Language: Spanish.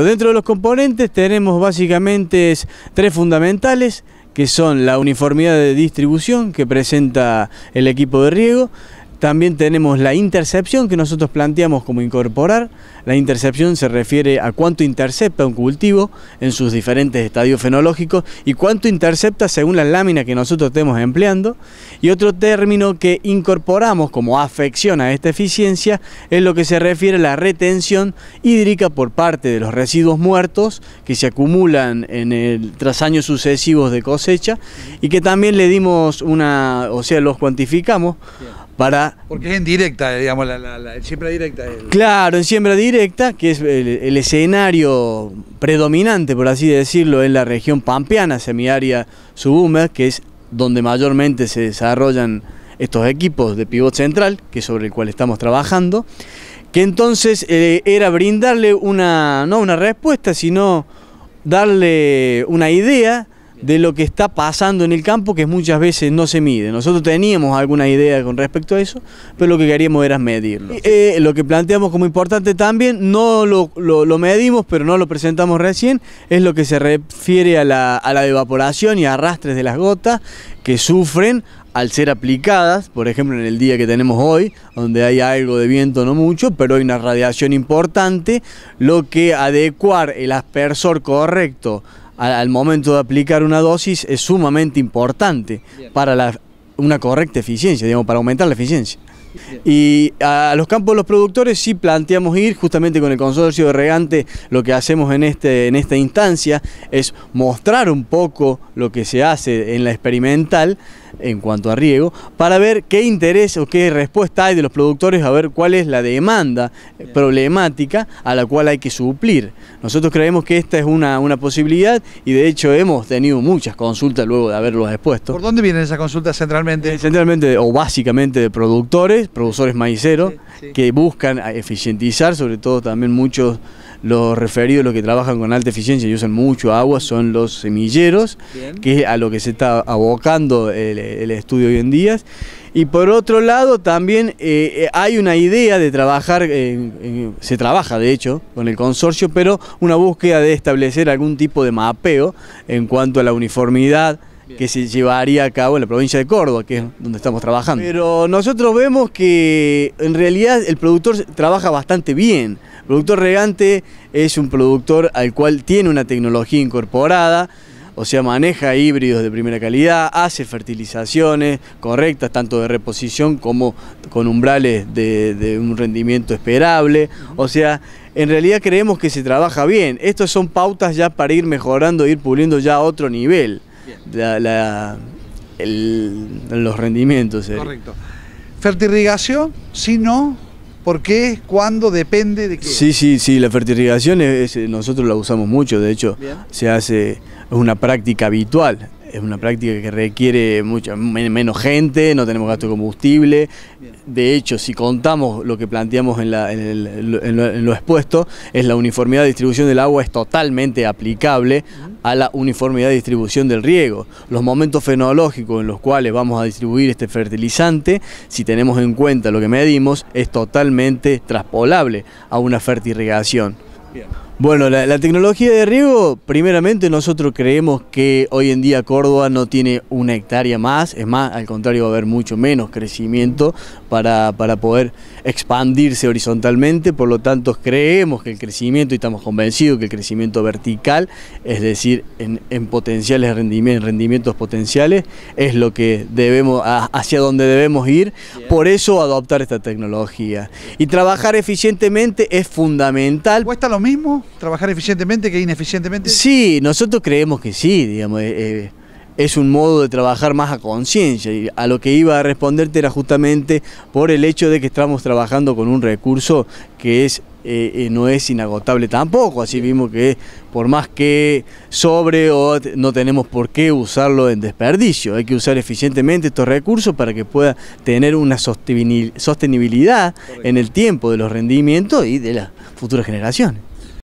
dentro de los componentes tenemos básicamente tres fundamentales, que son la uniformidad de distribución que presenta el equipo de riego, también tenemos la intercepción que nosotros planteamos como incorporar. La intercepción se refiere a cuánto intercepta un cultivo en sus diferentes estadios fenológicos y cuánto intercepta según la lámina que nosotros estemos empleando. Y otro término que incorporamos como afección a esta eficiencia es lo que se refiere a la retención hídrica por parte de los residuos muertos que se acumulan en el, tras años sucesivos de cosecha y que también le dimos una, o sea, los cuantificamos. Porque es en directa, eh, digamos, la, en siembra directa. Claro, en siembra directa, que es el, escenario predominante, por así decirlo, en la región pampeana, semiárea subhúmeda, que es donde mayormente se desarrollan estos equipos de pivot central, que es sobre el cual estamos trabajando, que entonces eh, era brindarle una, no una respuesta, sino darle una idea de lo que está pasando en el campo que muchas veces no se mide. Nosotros teníamos alguna idea con respecto a eso, pero lo que queríamos era medirlo. Eh, lo que planteamos como importante también, no lo, medimos, pero no lo presentamos recién, es lo que se refiere a la, a la evaporación y arrastres de las gotas que sufren al ser aplicadas, por ejemplo en el día que tenemos hoy, donde hay algo de viento, no mucho, pero hay una radiación importante, lo que adecuar el aspersor correcto al, momento de aplicar una dosis es sumamente importante para una correcta eficiencia, digamos, para aumentar la eficiencia. Y a los campos de los productores sí planteamos ir, justamente con el consorcio de regante lo que hacemos en, este, en esta instancia es mostrar un poco lo que se hace en la experimental en cuanto a riego, para ver qué interés o qué respuesta hay de los productores, a ver cuál es la demanda problemática a la cual hay que suplir. Nosotros creemos que esta es una, posibilidad y de hecho hemos tenido muchas consultas luego de haberlos expuesto. ¿Por dónde vienen esas consultas centralmente? Eh, centralmente o básicamente de productores, productores maiceros que buscan eficientizar, sobre todo también muchos los referidos, los que trabajan con alta eficiencia y usan mucho agua, son los semilleros, que es a lo que se está abocando el, estudio hoy en día. Y por otro lado, también eh, eh, hay una idea de trabajar, se trabaja de hecho con el consorcio, pero una búsqueda de establecer algún tipo de mapeo en cuanto a la uniformidad, que se llevaría a cabo en la provincia de Córdoba, que es donde estamos trabajando. Pero nosotros vemos que en realidad el productor trabaja bastante bien. El productor regante es un productor al cual tiene una tecnología incorporada, o sea, maneja híbridos de primera calidad, hace fertilizaciones correctas, tanto de reposición como con umbrales de, un rendimiento esperable. O sea, en realidad creemos que se trabaja bien. Estas son pautas ya para ir mejorando, ir puliendo ya a otro nivel la, la, los rendimientos. Eh. Correcto. Fertirrigación, si no, ¿por qué? ¿Cuándo? Depende de qué. Sí, sí, sí, la fertilización es, nosotros la usamos mucho, de hecho se hace, es una práctica habitual es una práctica que requiere mucha menos gente, no tenemos gasto de combustible. De hecho, si contamos lo que planteamos en, lo, expuesto, es la uniformidad de distribución del agua es totalmente aplicable a la uniformidad de distribución del riego. Los momentos fenológicos en los cuales vamos a distribuir este fertilizante, si tenemos en cuenta lo que medimos, es totalmente traspolable a una fertirrigación. Bueno, la, tecnología de riego, primeramente nosotros creemos que hoy en día Córdoba no tiene una hectárea más, es más, al contrario va a haber mucho menos crecimiento para, para poder expandirse horizontalmente, por lo tanto creemos que el crecimiento, y estamos convencidos que el crecimiento vertical, es decir, en, potenciales rendimientos, rendimientos potenciales, es lo que debemos, hacia donde debemos ir, por eso adoptar esta tecnología. Y trabajar eficientemente es fundamental. ¿Cuesta lo mismo? Trabajar eficientemente que ineficientemente. Sí, nosotros creemos que sí, digamos. Eh, eh, es un modo de trabajar más a conciencia y a lo que iba a responderte era justamente por el hecho de que estamos trabajando con un recurso que es eh, no es inagotable tampoco, así mismo que por más que sobre o no tenemos por qué usarlo en desperdicio, hay que usar eficientemente estos recursos para que pueda tener una sostenibilidad en el tiempo de los rendimientos y de las futuras generaciones.